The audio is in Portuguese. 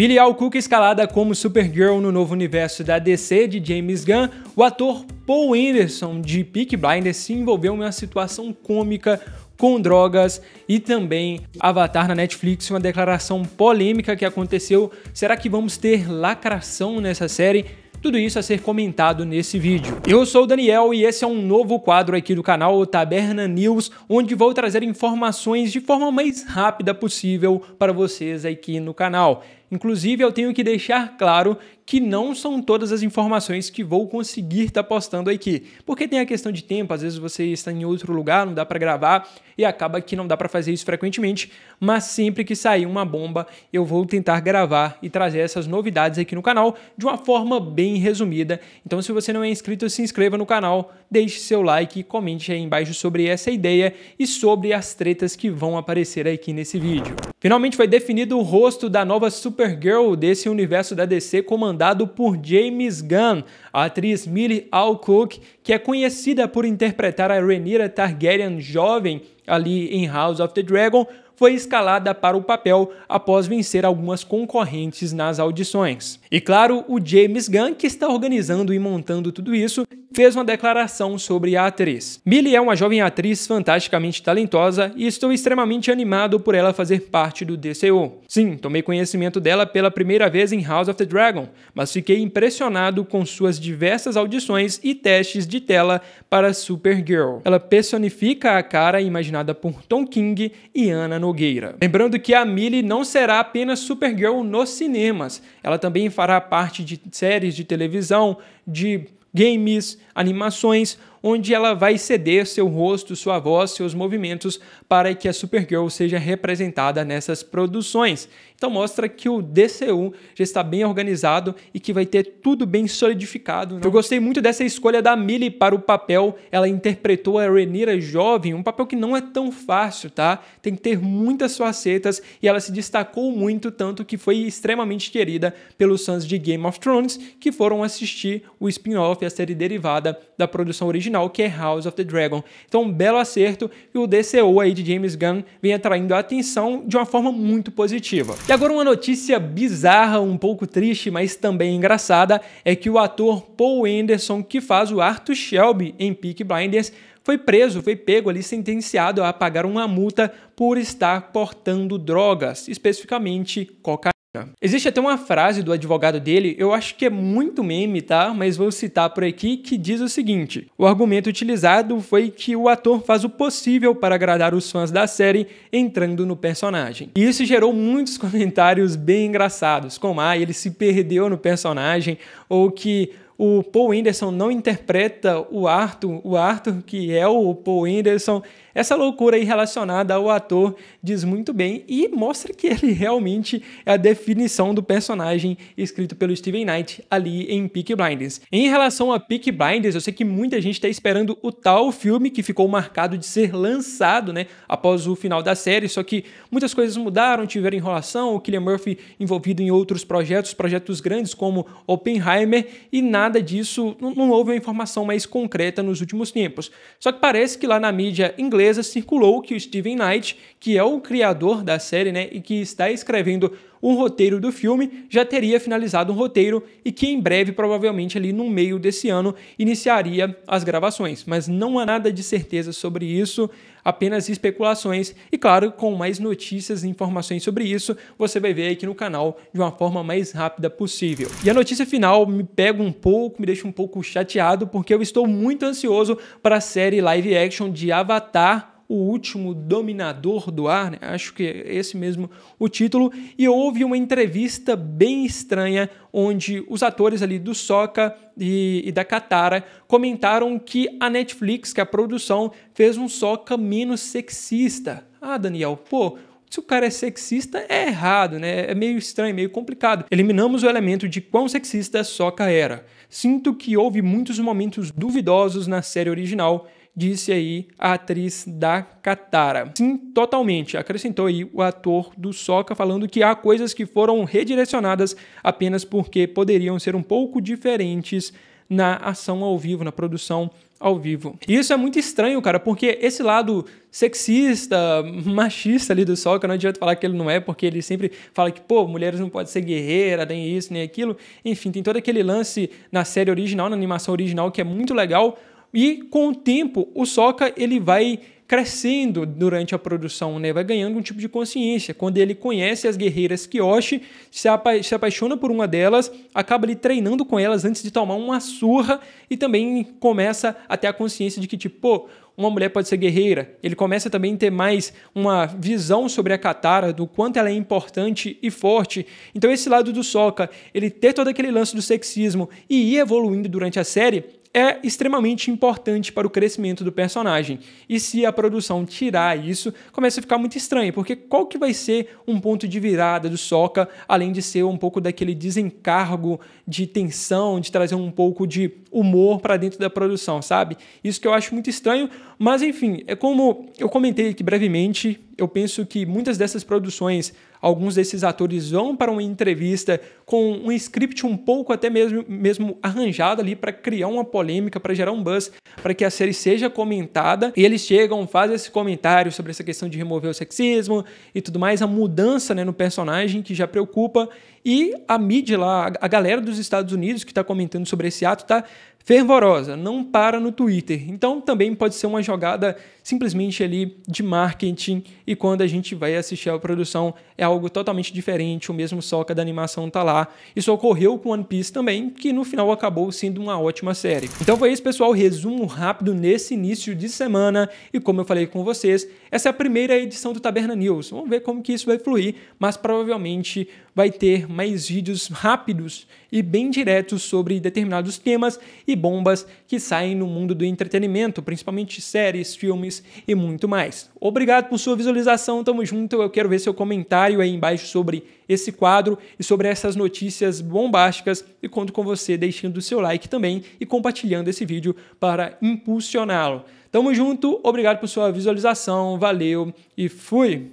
Millie Cook escalada como Supergirl no novo universo da DC de James Gunn, o ator Paul Anderson de Peak Blinders se envolveu em uma situação cômica com drogas e também Avatar na Netflix, uma declaração polêmica que aconteceu. Será que vamos ter lacração nessa série? Tudo isso a ser comentado nesse vídeo. Eu sou o Daniel e esse é um novo quadro aqui do canal o Taberna News, onde vou trazer informações de forma mais rápida possível para vocês aqui no canal. Inclusive, eu tenho que deixar claro que não são todas as informações que vou conseguir estar tá postando aqui, porque tem a questão de tempo, às vezes você está em outro lugar, não dá para gravar e acaba que não dá para fazer isso frequentemente, mas sempre que sair uma bomba, eu vou tentar gravar e trazer essas novidades aqui no canal de uma forma bem resumida. Então, se você não é inscrito, se inscreva no canal, deixe seu like, comente aí embaixo sobre essa ideia e sobre as tretas que vão aparecer aqui nesse vídeo. Finalmente foi definido o rosto da nova Super Supergirl desse universo da DC comandado por James Gunn, a atriz Millie Alcock, que é conhecida por interpretar a Rhaenyra Targaryen jovem ali em House of the Dragon, foi escalada para o papel após vencer algumas concorrentes nas audições. E claro, o James Gunn, que está organizando e montando tudo isso, fez uma declaração sobre a atriz. Millie é uma jovem atriz fantasticamente talentosa e estou extremamente animado por ela fazer parte do DCU. Sim, tomei conhecimento dela pela primeira vez em House of the Dragon, mas fiquei impressionado com suas diversas audições e testes de tela para Supergirl. Ela personifica a cara imaginária por Tom King e Ana Nogueira. Lembrando que a Millie não será apenas Supergirl nos cinemas, ela também fará parte de séries de televisão, de games, animações, onde ela vai ceder seu rosto, sua voz, seus movimentos para que a Supergirl seja representada nessas produções. Então mostra que o DCU já está bem organizado e que vai ter tudo bem solidificado. Não? Né? Eu gostei muito dessa escolha da Millie para o papel. Ela interpretou a Renira jovem, um papel que não é tão fácil, tá? Tem que ter muitas facetas e ela se destacou muito, tanto que foi extremamente querida pelos fãs de Game of Thrones que foram assistir o spin-off e a série derivada da produção original, que é House of the Dragon. Então, um belo acerto e o DCO aí de James Gunn vem atraindo a atenção de uma forma muito positiva. E agora uma notícia bizarra, um pouco triste, mas também engraçada, é que o ator Paul Anderson, que faz o Arthur Shelby em Peak Blinders, foi preso, foi pego ali, sentenciado a pagar uma multa por estar portando drogas, especificamente cocaína. Tá. Existe até uma frase do advogado dele, eu acho que é muito meme, tá? Mas vou citar por aqui, que diz o seguinte: O argumento utilizado foi que o ator faz o possível para agradar os fãs da série entrando no personagem. E isso gerou muitos comentários bem engraçados, como ah, ele se perdeu no personagem, ou que o Paul Anderson não interpreta o Arthur, o Arthur que é o Paul Anderson. Essa loucura aí relacionada ao ator diz muito bem e mostra que ele realmente é a definição do personagem escrito pelo Steven Knight ali em Peak Blinders. Em relação a Peak Blinders, eu sei que muita gente está esperando o tal filme que ficou marcado de ser lançado, né, após o final da série, só que muitas coisas mudaram, tiveram enrolação, o Killian Murphy envolvido em outros projetos, projetos grandes como Oppenheimer e nada nada disso, não, não houve uma informação mais concreta nos últimos tempos. Só que parece que lá na mídia inglesa circulou que o Steven Knight, que é o criador da série, né, e que está escrevendo um roteiro do filme, já teria finalizado um roteiro e que em breve, provavelmente ali no meio desse ano, iniciaria as gravações. Mas não há nada de certeza sobre isso, apenas especulações. E claro, com mais notícias e informações sobre isso, você vai ver aqui no canal de uma forma mais rápida possível. E a notícia final me pega um pouco, me deixa um pouco chateado, porque eu estou muito ansioso para a série live action de Avatar o Último Dominador do Ar, né? acho que é esse mesmo o título, e houve uma entrevista bem estranha onde os atores ali do Soca e, e da Katara comentaram que a Netflix, que a produção, fez um Soca menos sexista. Ah, Daniel, pô, se o cara é sexista, é errado, né? É meio estranho, meio complicado. Eliminamos o elemento de quão sexista Soca era. Sinto que houve muitos momentos duvidosos na série original disse aí a atriz da Katara. Sim, totalmente, acrescentou aí o ator do Soca falando que há coisas que foram redirecionadas apenas porque poderiam ser um pouco diferentes na ação ao vivo, na produção ao vivo. E isso é muito estranho, cara, porque esse lado sexista, machista ali do Sokka, não adianta falar que ele não é, porque ele sempre fala que, pô, mulheres não podem ser guerreira, nem isso, nem aquilo. Enfim, tem todo aquele lance na série original, na animação original, que é muito legal, e com o tempo, o soca ele vai crescendo durante a produção, né? vai ganhando um tipo de consciência. Quando ele conhece as guerreiras Kyoshi, se, apa se apaixona por uma delas, acaba ali treinando com elas antes de tomar uma surra e também começa a ter a consciência de que, tipo, pô, uma mulher pode ser guerreira. Ele começa também a ter mais uma visão sobre a Katara, do quanto ela é importante e forte. Então esse lado do Sokka, ele ter todo aquele lance do sexismo e ir evoluindo durante a série, é extremamente importante para o crescimento do personagem. E se a produção tirar isso, começa a ficar muito estranho, porque qual que vai ser um ponto de virada do Soca, além de ser um pouco daquele desencargo de tensão, de trazer um pouco de humor para dentro da produção, sabe? Isso que eu acho muito estranho, mas enfim, é como eu comentei aqui brevemente, eu penso que muitas dessas produções, alguns desses atores vão para uma entrevista com um script um pouco até mesmo, mesmo arranjado ali para criar uma polêmica, para gerar um buzz, para que a série seja comentada, e eles chegam, fazem esse comentário sobre essa questão de remover o sexismo e tudo mais, a mudança né, no personagem que já preocupa, e a mídia lá, a galera dos Estados Unidos que está comentando sobre esse ato está fervorosa, não para no Twitter. Então também pode ser uma jogada simplesmente ali de marketing e quando a gente vai assistir a produção é algo totalmente diferente, o mesmo soca da animação tá lá. Isso ocorreu com One Piece também, que no final acabou sendo uma ótima série. Então foi isso, pessoal, resumo rápido nesse início de semana e como eu falei com vocês, essa é a primeira edição do Taberna News. Vamos ver como que isso vai fluir, mas provavelmente vai ter mais vídeos rápidos e bem diretos sobre determinados temas e bombas que saem no mundo do entretenimento, principalmente séries, filmes e muito mais. Obrigado por sua visualização, tamo junto. Eu quero ver seu comentário aí embaixo sobre esse quadro e sobre essas notícias bombásticas e conto com você deixando o seu like também e compartilhando esse vídeo para impulsioná-lo. Tamo junto, obrigado por sua visualização, valeu e fui!